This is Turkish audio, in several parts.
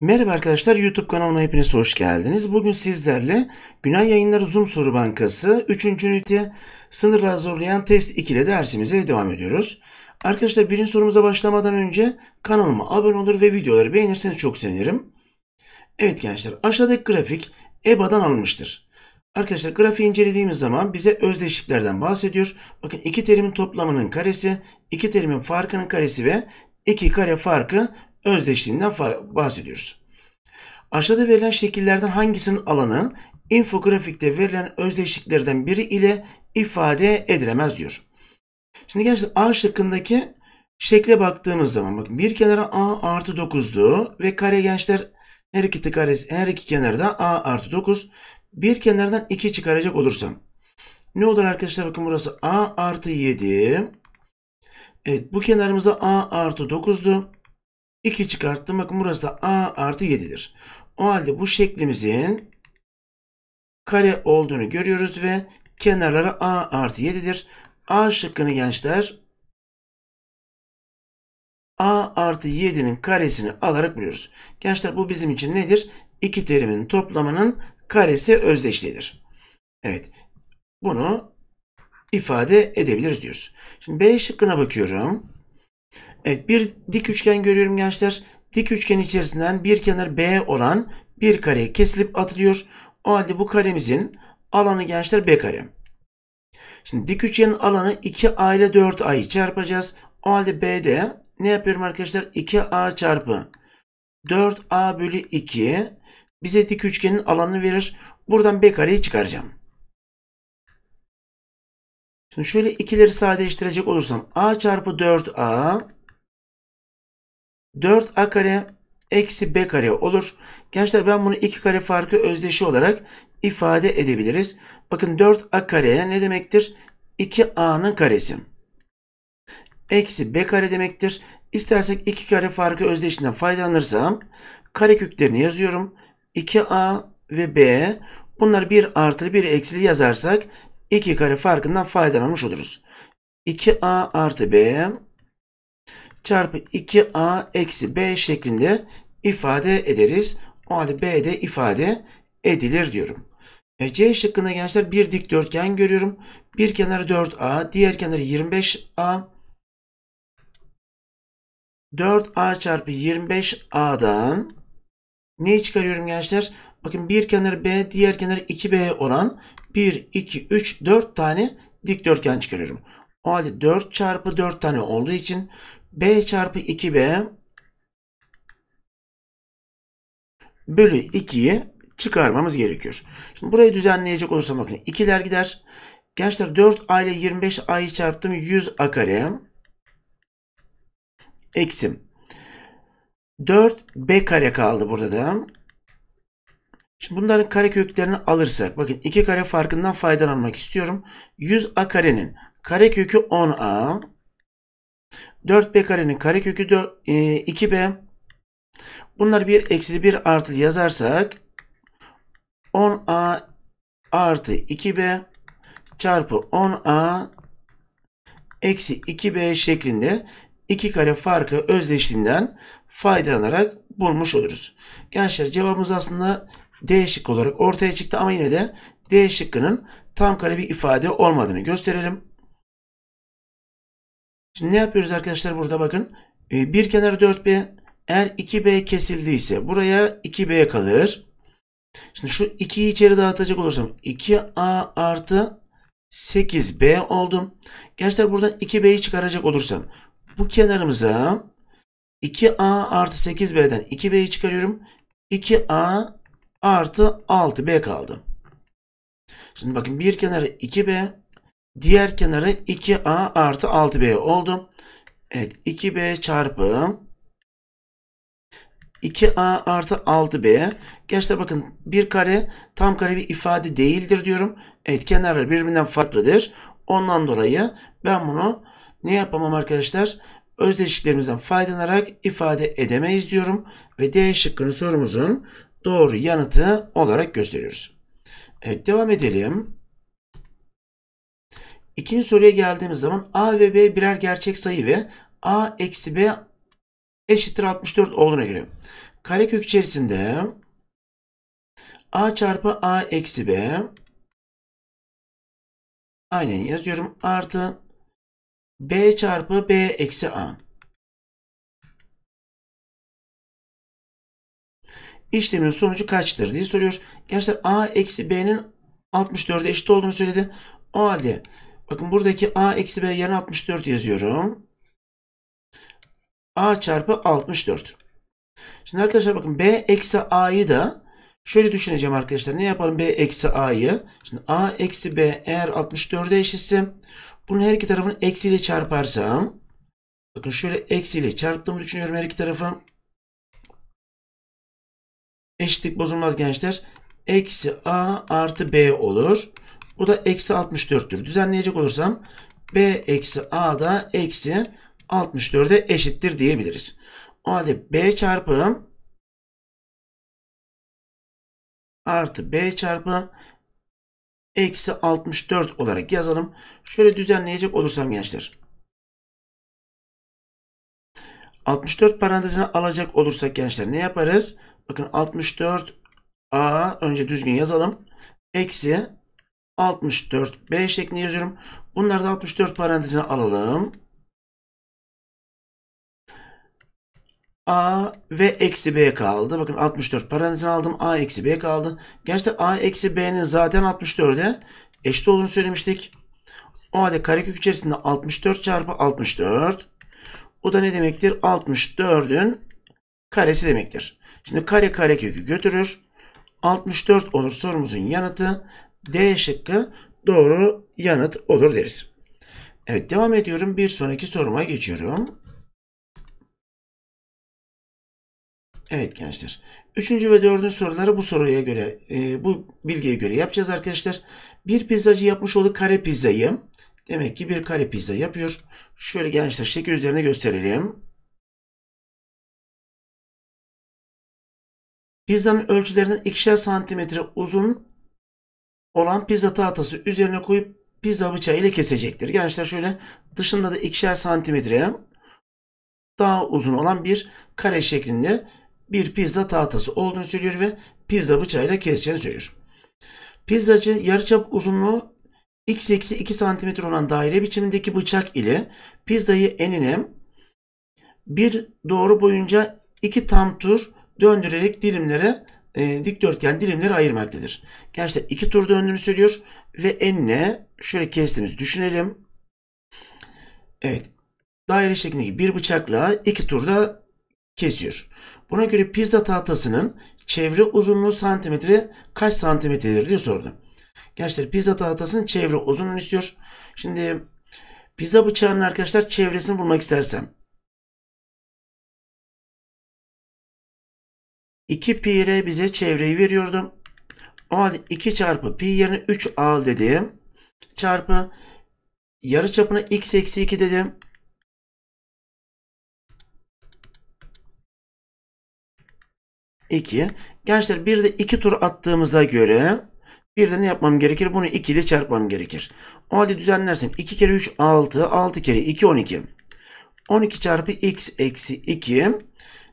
Merhaba arkadaşlar YouTube kanalıma hepiniz hoş geldiniz. Bugün sizlerle Günay Yayınları Zoom Soru Bankası 3. ünite sınırlar zorlayan test 2 ile dersimize devam ediyoruz. Arkadaşlar birinci sorumuza başlamadan önce kanalıma abone olur ve videoları beğenirseniz çok sevinirim. Evet gençler aşağıdaki grafik EBA'dan alınmıştır. Arkadaşlar grafiği incelediğimiz zaman bize özdeşliklerden bahsediyor. Bakın iki terimin toplamının karesi, iki terimin farkının karesi ve iki kare farkı özdeşliğinden bahsediyoruz. Aşağıda verilen şekillerden hangisinin alanı infografikte verilen özdeşliklerden biri ile ifade edilemez diyor. Şimdi gençler A şıkkındaki şekle baktığımız zaman bakın bir kenara A artı 9'du ve kare gençler her iki, karesi, her iki kenarda A artı 9 bir kenardan 2 çıkaracak olursam. Ne olur arkadaşlar bakın burası a artı 7. Evet bu kenarımızda a artı 9'du. 2 çıkarttım. Bakın burası da a artı 7'dir. O halde bu şeklimizin kare olduğunu görüyoruz ve kenarları a artı 7'dir. A şıkkını gençler a artı 7'nin karesini alarak buluyoruz. Gençler bu bizim için nedir? İki terimin toplamının karesi özdeşlidir. Evet. Bunu ifade edebiliriz diyoruz. Şimdi B şıkkına bakıyorum. Evet bir dik üçgen görüyorum gençler. Dik üçgen içerisinden bir kenar B olan bir kare kesilip atılıyor. O halde bu karemizin alanı gençler B kare. Şimdi dik üçgenin alanı 2A ile 4A'yı çarpacağız. O halde B'de ne yapıyorum arkadaşlar? 2A çarpı 4A bölü 2 bize dik üçgenin alanını verir. Buradan b kareyi çıkaracağım. Şimdi şöyle ikileri sadeleştirecek olursam a çarpı 4a 4a kare eksi b kare olur. Gençler ben bunu iki kare farkı özdeşi olarak ifade edebiliriz. Bakın 4a kare ne demektir? 2a'nın karesi. Eksi b kare demektir. İstersek iki kare farkı özdeşinden faydalanırsam kare köklerini yazıyorum. 2a ve b bunlar bir artı bir eksili yazarsak 2 kare farkından faydalanmış oluruz. 2a artı b çarpı 2a eksi b şeklinde ifade ederiz. O halde b de ifade edilir diyorum. E, C şıkkında gençler bir dikdörtgen görüyorum. Bir kenarı 4A, diğer kenarı 25A. 4A çarpı 25A'dan Neyi çıkarıyorum gençler? Bakın bir kenar B, diğer kenar 2B oran 1, 2, 3, 4 tane dikdörtgen çıkarıyorum. O halde 4 çarpı 4 tane olduğu için B çarpı 2B bölü 2'yi çıkarmamız gerekiyor. Şimdi burayı düzenleyecek olursam bakın 2'ler gider. Gençler 4 a ile 25 a'yı çarptım 100 a kare. Eksim 4 b kare kaldı burada da. Şimdi bunların kare köklerini alırsak bakın iki kare farkından faydalanmak istiyorum. 100a karenin kare kökü 10a. 4b karenin kare kökü 2b. E, Bunlar bir eksili bir artılı yazarsak 10a artı 2b çarpı 10a eksi 2b şeklinde iki kare farkı özdeşliğinden faydalanarak bulmuş oluruz. Gençler cevabımız aslında D şıkkı olarak ortaya çıktı ama yine de D şıkkının tam kare bir ifade olmadığını gösterelim. Şimdi ne yapıyoruz arkadaşlar burada bakın. Ee, bir kenar 4B. Eğer 2B kesildiyse buraya 2B kalır. Şimdi şu 2'yi içeri dağıtacak olursam 2A artı 8B oldum. Gençler buradan 2B'yi çıkaracak olursam bu kenarımıza 2a artı 8b'den 2b'yi çıkarıyorum. 2a artı 6b kaldı. Şimdi bakın bir kenarı 2b, diğer kenarı 2a artı 6b oldu. Evet 2b çarpı 2a artı 6b. Gençler bakın bir kare tam kare bir ifade değildir diyorum. Evet kenarları birbirinden farklıdır. Ondan dolayı ben bunu ne yapamam arkadaşlar? özdeşliklerimizden faydalanarak ifade edemeyiz diyorum ve D şıkkını sorumuzun doğru yanıtı olarak gösteriyoruz. Evet devam edelim. İkinci soruya geldiğimiz zaman A ve B birer gerçek sayı ve A eksi B eşittir 64 olduğuna göre karekök içerisinde A çarpı A eksi B aynen yazıyorum artı b çarpı b eksi a. İşlemin sonucu kaçtır diye soruyor. Gençler a eksi b'nin 64'e eşit olduğunu söyledi. O halde bakın buradaki a eksi b yerine 64 yazıyorum. a çarpı 64. Şimdi arkadaşlar bakın b eksi a'yı da Şöyle düşüneceğim arkadaşlar. Ne yapalım? B eksi A'yı. Şimdi A eksi B eğer 64'e eşitse bunu her iki tarafını eksiyle çarparsam bakın şöyle eksiyle çarptığımı düşünüyorum her iki tarafı. Eşitlik bozulmaz gençler. Eksi A artı B olur. Bu da eksi 64'tür. Düzenleyecek olursam B eksi A da eksi 64'e eşittir diyebiliriz. O halde B çarpı artı B çarpı eksi 64 olarak yazalım. Şöyle düzenleyecek olursam gençler. 64 parantezine alacak olursak gençler ne yaparız? Bakın 64 a önce düzgün yazalım. Eksi 64 b şeklinde yazıyorum. Bunları da 64 parantezine alalım. A ve eksi B kaldı. Bakın 64 parantezini aldım. A eksi B kaldı. Gençler A eksi B'nin zaten 64'e eşit olduğunu söylemiştik. O halde karekök içerisinde 64 çarpı 64. O da ne demektir? 64'ün karesi demektir. Şimdi kare karekökü götürür. 64 olur sorumuzun yanıtı. D şıkkı doğru yanıt olur deriz. Evet devam ediyorum. Bir sonraki soruma geçiyorum. Evet gençler. Üçüncü ve dördüncü soruları bu soruya göre, e, bu bilgiye göre yapacağız arkadaşlar. Bir pizzacı yapmış olduğu kare pizzayı. Demek ki bir kare pizza yapıyor. Şöyle gençler şekil üzerine gösterelim. Pizzanın ölçülerinden ikişer santimetre uzun olan pizza tahtası üzerine koyup pizza bıçağı ile kesecektir. Gençler şöyle dışında da ikişer santimetre daha uzun olan bir kare şeklinde bir pizza tahtası olduğunu söylüyor ve pizza bıçağıyla keseceğini söylüyor. Pizzacı yarıçap uzunluğu x eksi 2 cm olan daire biçimindeki bıçak ile pizzayı enine bir doğru boyunca iki tam tur döndürerek dilimlere e, dikdörtgen dilimlere ayırmaktadır. Gerçekten iki tur döndüğünü söylüyor ve enine şöyle kestiğimiz düşünelim. Evet. Daire şeklindeki bir bıçakla iki turda kesiyor. Buna göre pizza tahtasının çevre uzunluğu santimetre kaç santimetredir diye sordu. Gençler pizza tahtasının çevre uzunluğunu istiyor. Şimdi pizza bıçağının arkadaşlar çevresini bulmak istersem 2 pi r bize çevreyi veriyordu. O halde 2 çarpı pi yerine 3 al dedim. Çarpı yarı çapına x eksi 2 dedim. 2. Gençler bir de 2 tur attığımıza göre bir de ne yapmam gerekir? Bunu 2 ile çarpmam gerekir. O halde düzenlersem 2 kere 3 6, 6 kere 2 12. 12 çarpı x eksi 2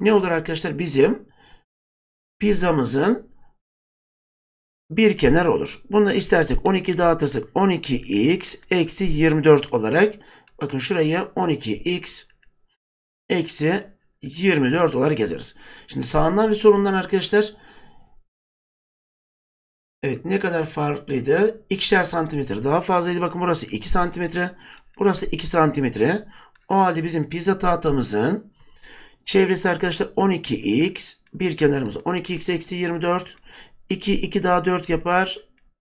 ne olur arkadaşlar? Bizim pizzamızın bir kenar olur. Bunu da istersek 12 dağıtırsak 12x eksi 24 olarak bakın şuraya 12x eksi 24 olarak yazarız. Şimdi sağından ve solundan arkadaşlar Evet ne kadar farklıydı? 2'şer santimetre daha fazlaydı. Bakın burası 2 santimetre. Burası 2 santimetre. O halde bizim pizza tahtamızın çevresi arkadaşlar 12x. Bir kenarımız 12x eksi 24. 2, 2 daha 4 yapar.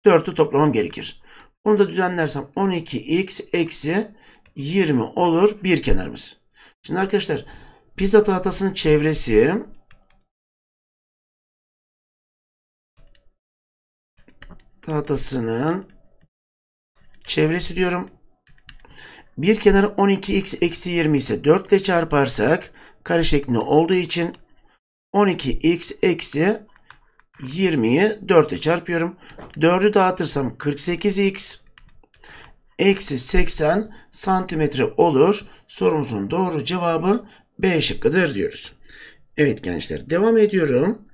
4'ü toplamam gerekir. Bunu da düzenlersem 12x eksi 20 olur bir kenarımız. Şimdi arkadaşlar Pizza tahtasının çevresi tahtasının çevresi diyorum. Bir kenarı 12x eksi 20 ise 4 ile çarparsak kare şeklinde olduğu için 12x eksi 20'yi 4 ile çarpıyorum. 4'ü dağıtırsam 48x eksi 80 santimetre olur. Sorumuzun doğru cevabı B şıkkıdır diyoruz. Evet gençler devam ediyorum.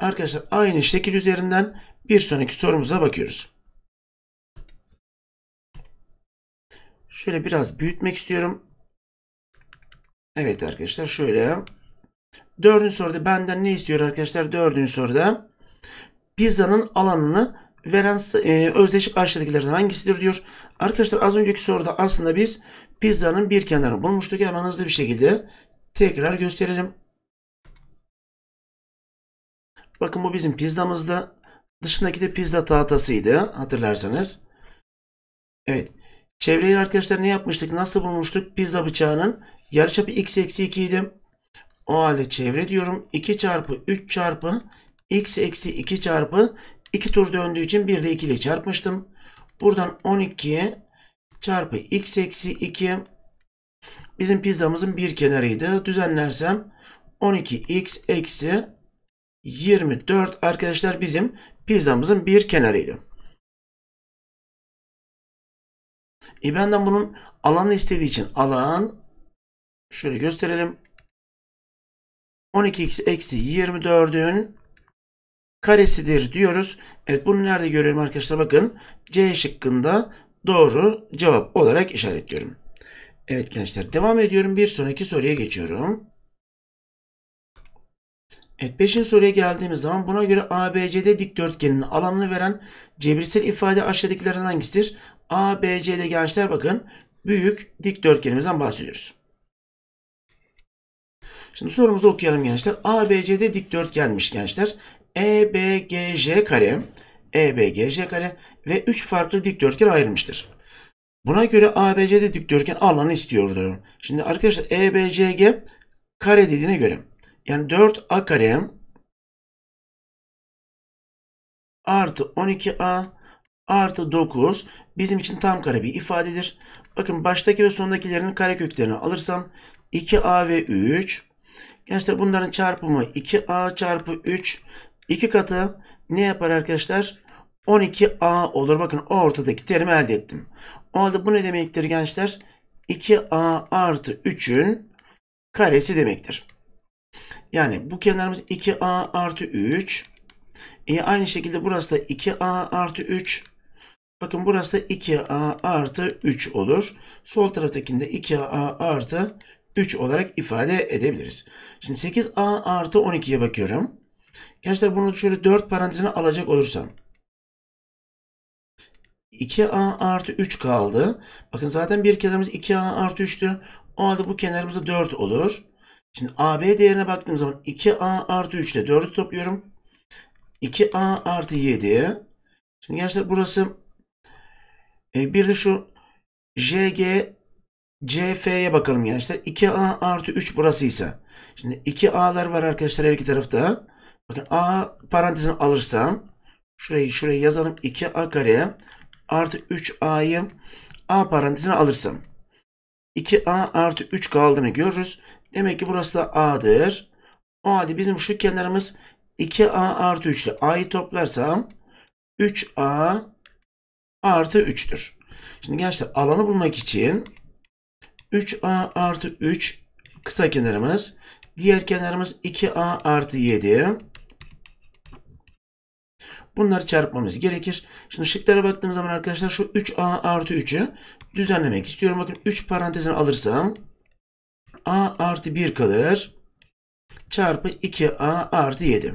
Arkadaşlar aynı şekil üzerinden bir sonraki sorumuza bakıyoruz. Şöyle biraz büyütmek istiyorum. Evet arkadaşlar şöyle. Dördüncü soruda benden ne istiyor arkadaşlar? Dördüncü soruda pizzanın alanını veren e, özdeşik aşağıdakilerden hangisidir diyor. Arkadaşlar az önceki soruda aslında biz pizzanın bir kenarını bulmuştuk. Hemen hızlı bir şekilde tekrar gösterelim. Bakın bu bizim pizzamızda Dışındaki de pizza tahtasıydı hatırlarsanız. Evet. Çevreyi arkadaşlar ne yapmıştık? Nasıl bulmuştuk? Pizza bıçağının yarıçapı x eksi 2 idi. O halde çevre diyorum. 2 çarpı 3 çarpı x eksi 2 çarpı 2 tur döndüğü için bir de 2 ile çarpmıştım. Buradan 12 çarpı x eksi 2 Bizim pizzamızın bir kenarıydı. Düzenlersem 12x eksi 24 arkadaşlar bizim pizzamızın bir kenarıydı. E benden bunun alanı istediği için alan şöyle gösterelim. 12x eksi 24'ün karesidir diyoruz. Evet bunu nerede görüyorum arkadaşlar bakın. C şıkkında doğru cevap olarak işaretliyorum. Evet gençler devam ediyorum. Bir sonraki soruya geçiyorum. Evet 5. soruya geldiğimiz zaman buna göre ABCD dikdörtgenin alanını veren cebirsel ifade aşağıdakilerden hangisidir? ABCD gençler bakın büyük dikdörtgenimizden bahsediyoruz. Şimdi sorumuzu okuyalım gençler. ABCD dikdörtgenmiş gençler. EBGJ kare, EBGJ kare ve 3 farklı dikdörtgen ayrılmıştır. Buna göre ABCD dikdörtgen alanı istiyordu. Şimdi arkadaşlar EBCG kare dediğine göre yani 4A kare artı 12A artı 9 bizim için tam kare bir ifadedir. Bakın baştaki ve sondakilerin kare köklerini alırsam 2A ve 3 Gençler bunların çarpımı 2A çarpı 3 iki katı ne yapar arkadaşlar? 12A olur. Bakın ortadaki terimi elde ettim. O halde bu ne demektir gençler? 2a artı 3'ün karesi demektir. Yani bu kenarımız 2a artı 3. E aynı şekilde burası da 2a artı 3. Bakın burası da 2a artı 3 olur. Sol taraftakinde 2a artı 3 olarak ifade edebiliriz. Şimdi 8a artı 12'ye bakıyorum. Gençler bunu şöyle 4 parantezine alacak olursam. 2a artı 3 kaldı. Bakın zaten bir kenarımız 2a artı 3'tü. O halde bu kenarımızda 4 olur. Şimdi AB değerine baktığım zaman 2A artı 3 ile 4'ü topluyorum. 2A artı 7. Şimdi gençler burası e, bir de şu JG CF'ye bakalım gençler. 2A artı 3 burası ise. Şimdi 2A'lar var arkadaşlar her iki tarafta. Bakın A parantezini alırsam şurayı şuraya yazalım. 2A kare artı 3a'yı a parantezine alırsam 2a artı 3 kaldığını görürüz. Demek ki burası da a'dır. O halde bizim şu kenarımız 2a artı 3 ile a'yı toplarsam 3a artı 3'tür. Şimdi gençler alanı bulmak için 3a artı 3 kısa kenarımız. Diğer kenarımız 2a artı 7. Bunları çarpmamız gerekir. Şimdi şıklara baktığımız zaman arkadaşlar şu 3a artı 3'ü düzenlemek istiyorum. Bakın 3 parantezini alırsam a artı 1 kalır. Çarpı 2a artı 7.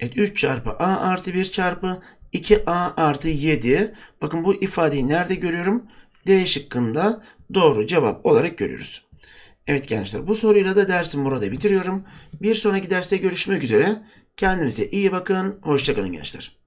Evet 3 çarpı a artı 1 çarpı 2a artı 7. Bakın bu ifadeyi nerede görüyorum? D şıkkında doğru cevap olarak görüyoruz. Evet gençler bu soruyla da dersim burada bitiriyorum. Bir sonraki derste görüşmek üzere. Kendinize iyi bakın. Hoşçakalın gençler.